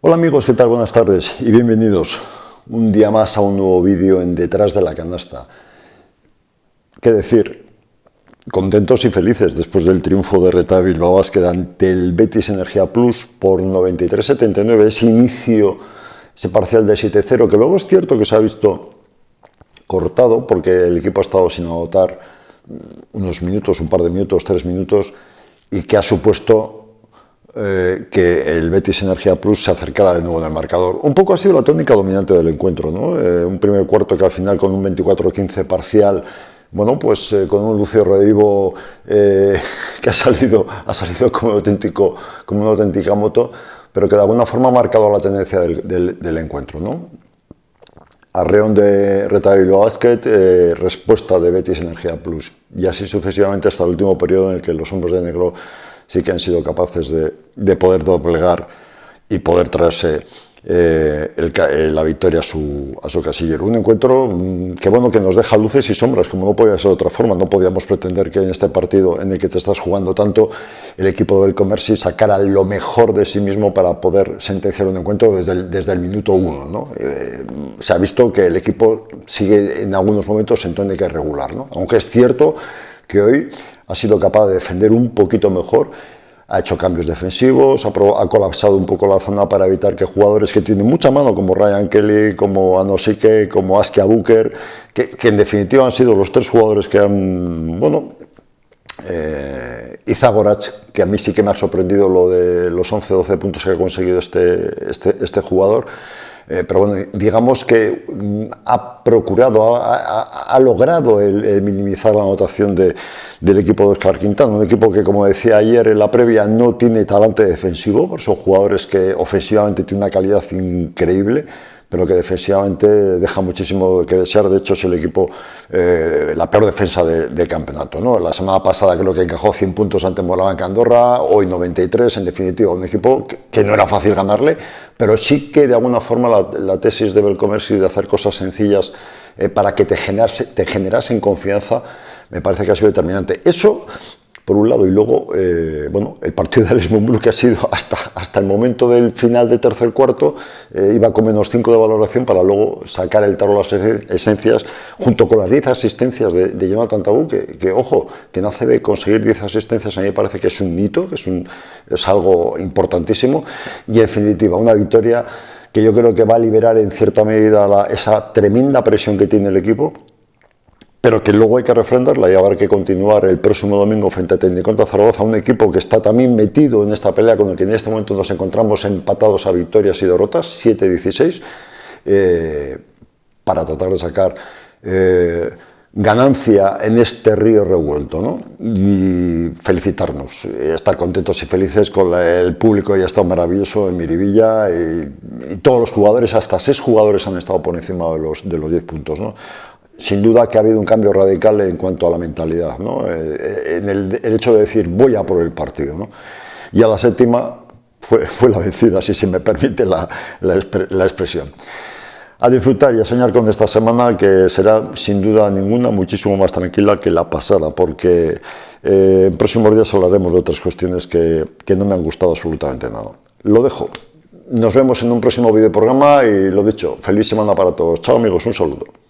Hola amigos, ¿qué tal? Buenas tardes y bienvenidos un día más a un nuevo vídeo en Detrás de la Canasta. ¿Qué decir? Contentos y felices después del triunfo de Reta Bilbao ante el Betis Energía Plus por 93-79, ese inicio, ese parcial de 7-0, que luego es cierto que se ha visto cortado porque el equipo ha estado sin anotar unos minutos, un par de minutos, tres minutos, y que ha supuesto eh, que el Betis Energía Plus se acercara de nuevo en marcador. Un poco ha sido la tónica dominante del encuentro, ¿no? Eh, un primer cuarto que al final con un 24-15 parcial, bueno, pues eh, con un Lucio Redivo que ha salido, ha salido como, auténtico, como una auténtica moto, pero que de alguna forma ha marcado la tendencia del, del encuentro, ¿no? Arreón de retabilo Basket, eh, respuesta de Betis Energía Plus. Y así sucesivamente hasta el último periodo en el que los hombres de negro sí que han sido capaces de, poder doblegar y poder traerse eh, eh, la victoria a su, a su casillero. Un encuentro mm, que bueno que nos deja luces y sombras, como no podía ser de otra forma. No podíamos pretender que en este partido en el que te estás jugando tanto el equipo del comercio sacara lo mejor de sí mismo para poder sentenciar un encuentro desde el, desde el minuto uno. Eh, se ha visto que el equipo sigue en algunos momentos en tónica irregular, ¿no? aunque es cierto que hoy ha sido capaz de defender un poquito mejor ha hecho cambios defensivos, ha, colapsado un poco la zona para evitar que jugadores que tienen mucha mano, como Ryan Kelly, como Anosike, como Askia Booker, que, que, en definitiva han sido los tres jugadores que han, bueno, eh, Zagorach, que a mí sí que me ha sorprendido lo de los 11-12 puntos que ha conseguido este, este, este jugador. Eh, pero bueno, digamos que mm, ha procurado, ha, logrado el, minimizar la anotación del equipo de Oscar un equipo que, como decía ayer en la previa, no tiene talante defensivo, son jugadores que ofensivamente tienen una calidad increíble, pero que defensivamente deja muchísimo que desear. De hecho, es el equipo, eh, la peor defensa del campeonato. ¿no? La semana pasada creo que encajó 100 puntos ante en Andorra, hoy 93, en definitiva, un equipo que, no era fácil ganarle, pero sí que de alguna forma la, tesis de y de hacer cosas sencillas eh, para que te, generase, te generasen confianza me parece que ha sido determinante. Eso por un lado, y luego, eh, bueno, el partido de Alex que ha sido hasta, hasta el momento del final de tercer cuarto, eh, iba con menos 5 de valoración para luego sacar el tarro las esencias, junto con las 10 asistencias de, Jonathan Tabú, que, ojo, que no hace de conseguir 10 asistencias a mí me parece que es un hito, que es, un, es algo importantísimo, y en definitiva, una victoria que yo creo que va a liberar en cierta medida esa tremenda presión que tiene el equipo pero que luego hay que refrendarla y habrá que continuar el próximo domingo frente a Técnico contra Zaragoza, un equipo que está también metido en esta pelea con el que en este momento nos encontramos empatados a victorias y derrotas, 7-16, eh, para tratar de sacar eh, ganancia en este río revuelto, ¿no? Y felicitarnos, estar contentos y felices con el público Ha estado maravilloso en Miribilla y, todos los jugadores, hasta seis jugadores han estado por encima de los, de los 10 puntos, ¿no? sin duda que ha habido un cambio radical en cuanto a la mentalidad, ¿no? Eh, eh, en el, hecho de decir voy a por el partido. Y a la séptima fue, fue la vencida, si se me permite la, expresión a disfrutar y a soñar con esta semana que será sin duda ninguna muchísimo más tranquila que la pasada, porque eh, en próximos días hablaremos de otras cuestiones que, que, no me han gustado absolutamente nada. Lo dejo. Nos vemos en un próximo videoprograma y lo dicho, feliz semana para todos. Chao amigos, un saludo.